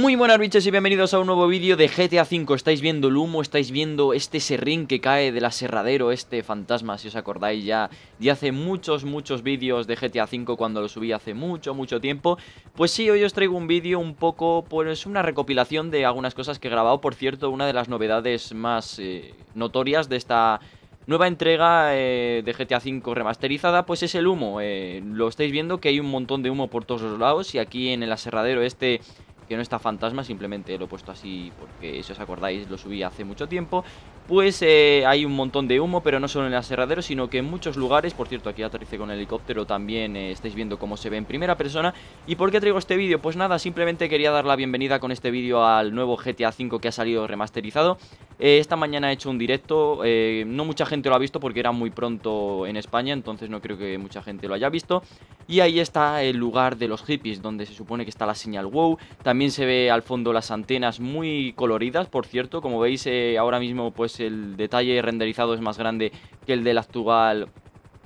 Muy buenas bichos y bienvenidos a un nuevo vídeo de GTA V Estáis viendo el humo, estáis viendo este serrín que cae del aserradero, este fantasma Si os acordáis ya de hace muchos, muchos vídeos de GTA V cuando lo subí hace mucho, mucho tiempo Pues sí, hoy os traigo un vídeo un poco, pues una recopilación de algunas cosas que he grabado Por cierto, una de las novedades más eh, notorias de esta nueva entrega eh, de GTA V remasterizada, pues es el humo. Eh, lo estáis viendo que hay un montón de humo por todos los lados y aquí en el aserradero este que no está fantasma, simplemente lo he puesto así porque si os acordáis lo subí hace mucho tiempo, pues eh, hay un montón de humo, pero no solo en el aserradero, sino que en muchos lugares, por cierto aquí aterricé con el helicóptero, también eh, estáis viendo cómo se ve en primera persona. ¿Y por qué traigo este vídeo? Pues nada, simplemente quería dar la bienvenida con este vídeo al nuevo GTA V que ha salido remasterizado. Eh, esta mañana he hecho un directo, eh, no mucha gente lo ha visto porque era muy pronto en España, entonces no creo que mucha gente lo haya visto. Y ahí está el lugar de los hippies, donde se supone que está la señal WOW. También se ve al fondo las antenas muy coloridas, por cierto. Como veis, eh, ahora mismo pues el detalle renderizado es más grande que el del actual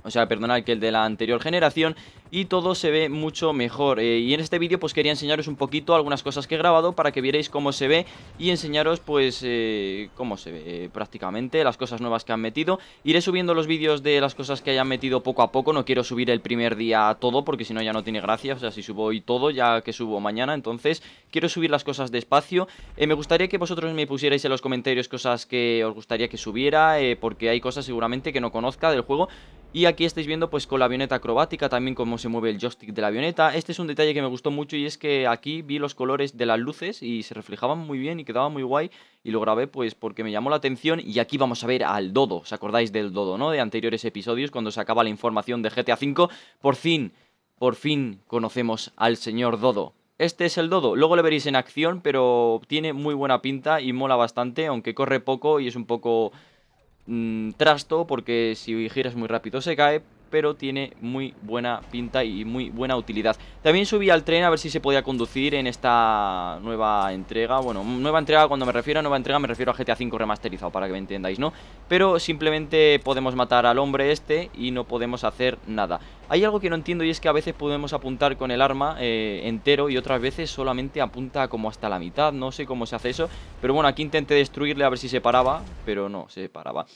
o sea, perdonad, que el de la anterior generación y todo se ve mucho mejor. Eh, y en este vídeo pues quería enseñaros un poquito algunas cosas que he grabado para que vierais cómo se ve y enseñaros pues eh, cómo se ve eh, prácticamente, las cosas nuevas que han metido. Iré subiendo los vídeos de las cosas que hayan metido poco a poco, no quiero subir el primer día todo porque si no ya no tiene gracia, o sea, si subo hoy todo ya que subo mañana, entonces quiero subir las cosas despacio. Eh, me gustaría que vosotros me pusierais en los comentarios cosas que os gustaría que subiera, porque hay cosas seguramente que no conozca del juego y aquí estáis viendo pues con la avioneta acrobática también cómo se mueve el joystick de la avioneta. Este es un detalle que me gustó mucho y es que aquí vi los colores de las luces y se reflejaban muy bien y quedaba muy guay y lo grabé pues porque me llamó la atención y aquí vamos a ver al Dodo, ¿os acordáis del Dodo, no? De anteriores episodios cuando se acaba la información de GTA V, por fin, por fin conocemos al señor Dodo. Este es el Dodo, luego lo veréis en acción, pero tiene muy buena pinta y mola bastante, aunque corre poco y es un poco Mm, trasto porque si giras muy rápido se cae, pero tiene muy buena pinta y muy buena utilidad. También subí al tren a ver si se podía conducir en esta nueva entrega. Bueno, nueva entrega cuando me refiero a nueva entrega me refiero a GTA V remasterizado, para que me entendáis, ¿no? Pero simplemente podemos matar al hombre este y no podemos hacer nada. Hay algo que no entiendo y es que a veces podemos apuntar con el arma eh, entero y otras veces solamente apunta como hasta la mitad. No sé cómo se hace eso, pero bueno, aquí intenté destruirle a ver si se paraba, pero no, se paraba.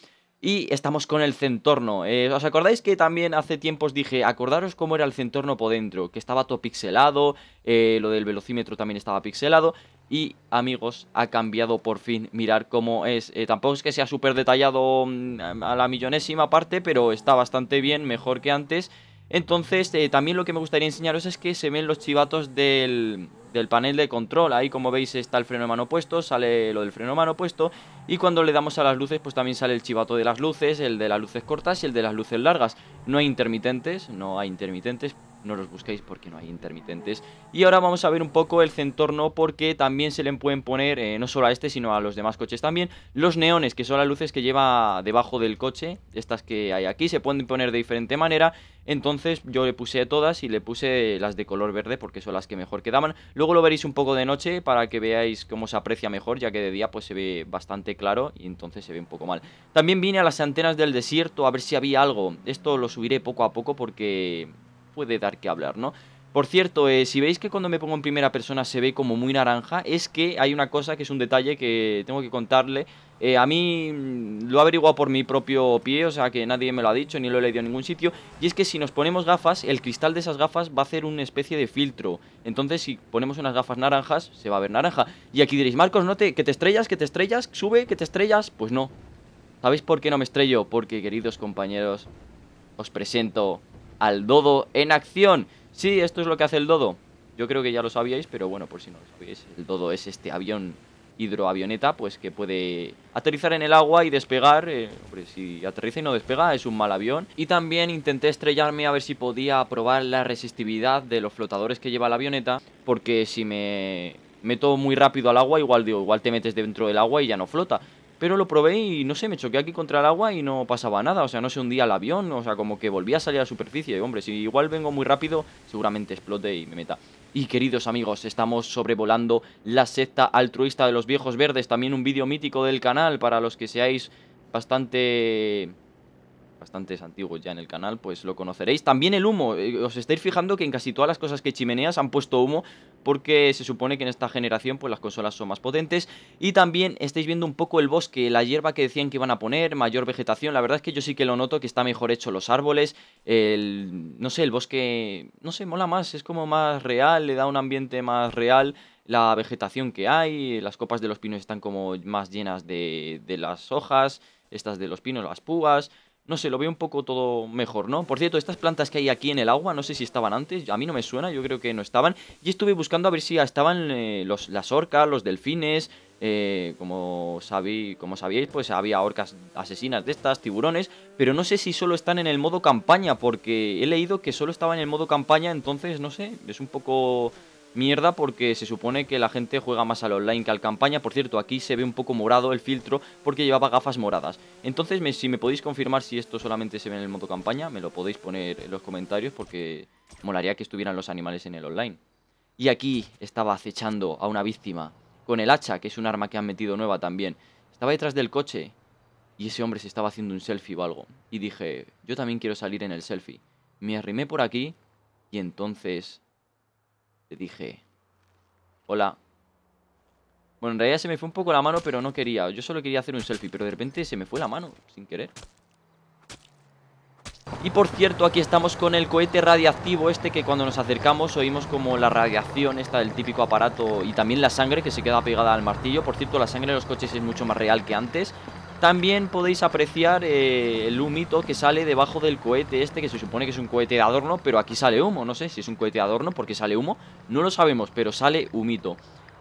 Y estamos con el centorno. Eh, ¿Os acordáis que también hace tiempos dije, acordaros cómo era el centorno por dentro? Que estaba todo pixelado, eh, lo del velocímetro también estaba pixelado. Y amigos, ha cambiado por fin. Mirar cómo es. Eh, tampoco es que sea súper detallado mm, a la millonésima parte, pero está bastante bien, mejor que antes. Entonces, también lo que me gustaría enseñaros es que se ven los chivatos del, del panel de control. Ahí como veis está el freno de mano puesto, sale lo del freno de mano puesto y cuando le damos a las luces pues también sale el chivato de las luces, el de las luces cortas y el de las luces largas. No hay intermitentes, no hay intermitentes, no los busquéis porque no hay intermitentes. Y ahora vamos a ver un poco el centorno porque también se le pueden poner, eh, no solo a este, sino a los demás coches también, los neones, que son las luces que lleva debajo del coche, estas que hay aquí, se pueden poner de diferente manera. Entonces yo le puse todas y le puse las de color verde porque son las que mejor quedaban. Luego lo veréis un poco de noche para que veáis cómo se aprecia mejor, ya que de día pues se ve bastante claro y entonces se ve un poco mal. También vine a las antenas del desierto a ver si había algo. Esto lo subiré poco a poco porque puede dar que hablar, ¿no? Por cierto, eh, si veis que cuando me pongo en primera persona se ve como muy naranja, es que hay una cosa que es un detalle que tengo que contarle. Eh, a mí mm, lo he averiguado por mi propio pie, o sea que nadie me lo ha dicho ni lo he leído en ningún sitio. Y es que si nos ponemos gafas, el cristal de esas gafas va a hacer una especie de filtro. Entonces, si ponemos unas gafas naranjas, se va a ver naranja. Y aquí diréis, Marcos, no te, que te estrellas, que te estrellas, sube, que te estrellas. Pues no. ¿Sabéis por qué no me estrello? Porque, queridos compañeros, os presento al dodo en acción. Sí, esto es lo que hace el dodo. Yo creo que ya lo sabíais, pero bueno, por si no lo sabíais, el dodo es este avión hidroavioneta, pues que puede aterrizar en el agua y despegar. Eh, hombre, si aterriza y no despega, es un mal avión. Y también intenté estrellarme a ver si podía probar la resistividad de los flotadores que lleva la avioneta, porque si me meto muy rápido al agua, igual digo, igual te metes dentro del agua y ya no flota pero lo probé y no sé, me choqué aquí contra el agua y no pasaba nada, o sea, no se hundía el avión, o sea, como que volvía a salir a la superficie, y, hombre, si igual vengo muy rápido, seguramente explote y me meta. Y queridos amigos, estamos sobrevolando la secta altruista de los viejos verdes, también un vídeo mítico del canal para los que seáis bastante bastantes antiguos ya en el canal, pues lo conoceréis. También el humo, eh, os estáis fijando que en casi todas las cosas que chimeneas han puesto humo, porque se supone que en esta generación pues las consolas son más potentes. Y también estáis viendo un poco el bosque, la hierba que decían que iban a poner, mayor vegetación. La verdad es que yo sí que lo noto, que está mejor hecho los árboles, el, no sé, el bosque, no sé, mola más, es como más real, le da un ambiente más real la vegetación que hay, las copas de los pinos están como más llenas de, las hojas, estas de los pinos, las pugas no sé, lo veo un poco todo mejor, ¿no? Por cierto, estas plantas que hay aquí en el agua, no sé si estaban antes, a mí no me suena, yo creo que no estaban. Y estuve buscando a ver si estaban eh, los, las orcas, los delfines, eh, como, sabí, como sabíais, pues había orcas asesinas de estas, tiburones, pero no sé si solo están en el modo campaña, porque he leído que solo estaban en el modo campaña, entonces, no sé, es un poco mierda porque se supone que la gente juega más al online que al campaña. Por cierto, aquí se ve un poco morado el filtro porque llevaba gafas moradas. Entonces, si me podéis confirmar si esto solamente se ve en el modo campaña, me lo podéis poner en los comentarios porque molaría que estuvieran los animales en el online. Y aquí estaba acechando a una víctima con el hacha, que es un arma que han metido nueva también. Estaba detrás del coche y ese hombre se estaba haciendo un selfie o algo. Y dije, yo también quiero salir en el selfie. Me arrimé por aquí y entonces le dije, hola. Bueno, en realidad se me fue un poco la mano, pero no quería. Yo solo quería hacer un selfie, pero de repente se me fue la mano, sin querer. Y por cierto, aquí estamos con el cohete radiactivo este que cuando nos acercamos oímos como la radiación esta del típico aparato y también la sangre que se queda pegada al martillo. Por cierto, la sangre de los coches es mucho más real que antes. También podéis apreciar eh, el humito que sale debajo del cohete este, que se supone que es un cohete de adorno, pero aquí sale humo. No sé si es un cohete de adorno porque sale humo, no lo sabemos, pero sale humito.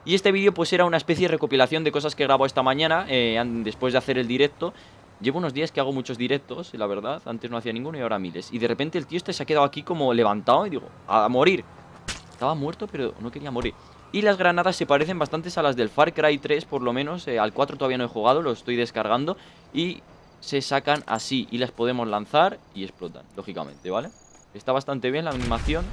Y este vídeo pues era una especie de recopilación de cosas que grabo esta mañana, eh, después de hacer el directo. Llevo unos días que hago muchos directos, y la verdad, antes no hacía ninguno y ahora miles. Y de repente el tío este se ha quedado aquí como levantado y digo, a morir. Estaba muerto, pero no quería morir. Y las granadas se parecen bastante a las del Far Cry 3, por lo menos. Eh, al 4 todavía no he jugado, lo estoy descargando. Y se sacan así y las podemos lanzar y explotan, lógicamente, ¿vale? Está bastante bien la animación.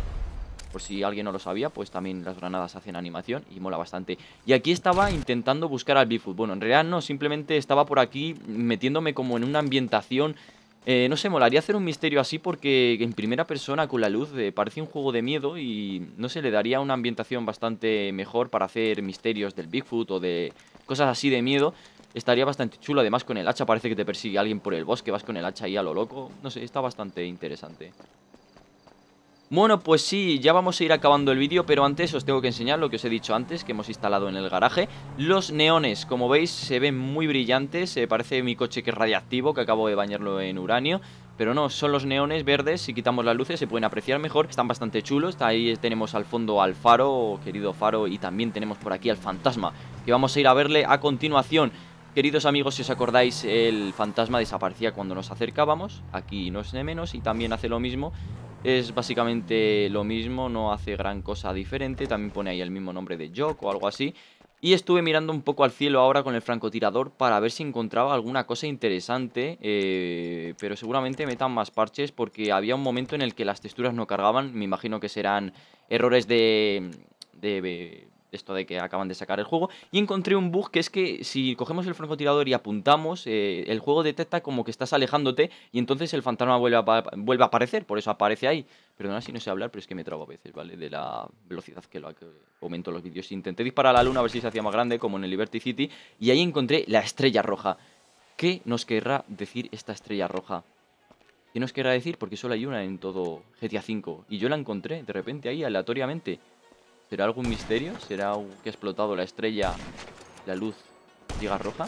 Por si alguien no lo sabía, pues también las granadas hacen animación y mola bastante. Y aquí estaba intentando buscar al Bigfoot. Bueno, en realidad no, simplemente estaba por aquí metiéndome como en una ambientación eh, no sé, molaría hacer un misterio así porque en primera persona con la luz eh, parece un juego de miedo y no sé, le daría una ambientación bastante mejor para hacer misterios del Bigfoot o de cosas así de miedo. Estaría bastante chulo, además con el hacha parece que te persigue alguien por el bosque, vas con el hacha ahí a lo loco. No sé, está bastante interesante. Bueno, pues sí, ya vamos a ir acabando el vídeo, pero antes os tengo que enseñar lo que os he dicho antes, que hemos instalado en el garaje. Los neones, como veis, se ven muy brillantes, parece mi coche que es radiactivo, que acabo de bañarlo en uranio. Pero no, son los neones verdes, si quitamos las luces se pueden apreciar mejor, están bastante chulos, ahí tenemos al fondo al faro, querido faro, y también tenemos por aquí al fantasma, que vamos a ir a verle a continuación. Queridos amigos, si os acordáis, el fantasma desaparecía cuando nos acercábamos, aquí no es de menos, y también hace lo mismo es básicamente lo mismo, no hace gran cosa diferente. También pone ahí el mismo nombre de Jock o algo así. Y estuve mirando un poco al cielo ahora con el francotirador para ver si encontraba alguna cosa interesante, eh, pero seguramente metan más parches porque había un momento en el que las texturas no cargaban, me imagino que serán errores de, de, esto de que acaban de sacar el juego, y encontré un bug que es que si cogemos el francotirador y apuntamos, eh, el juego detecta como que estás alejándote y entonces el fantasma vuelve a, aparecer, por eso aparece ahí. Perdona si no sé hablar, pero es que me trago a veces, ¿vale? De la velocidad que, lo, que aumento los vídeos. Intenté disparar a la luna a ver si se hacía más grande, como en el Liberty City, y ahí encontré la estrella roja. ¿Qué nos querrá decir esta estrella roja? ¿Qué nos querrá decir? Porque solo hay una en todo GTA V. Y yo la encontré de repente ahí aleatoriamente. ¿Será algún misterio? ¿Será que ha explotado la estrella, la luz, diga roja?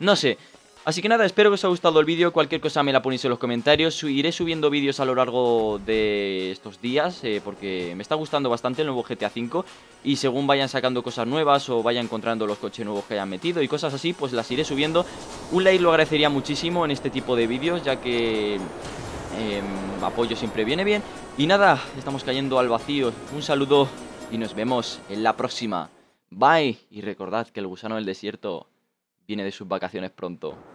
No sé. Así que nada, espero que os haya gustado el vídeo. Cualquier cosa me la ponéis en los comentarios. Iré subiendo vídeos a lo largo de estos días eh, porque me está gustando bastante el nuevo GTA V. Y según vayan sacando cosas nuevas o vayan encontrando los coches nuevos que hayan metido y cosas así, pues las iré subiendo. Un like lo agradecería muchísimo en este tipo de vídeos ya que em, apoyo siempre viene bien. Y nada, estamos cayendo al vacío. Un saludo y nos vemos en la próxima. Bye y recordad que el gusano del desierto viene de sus vacaciones pronto.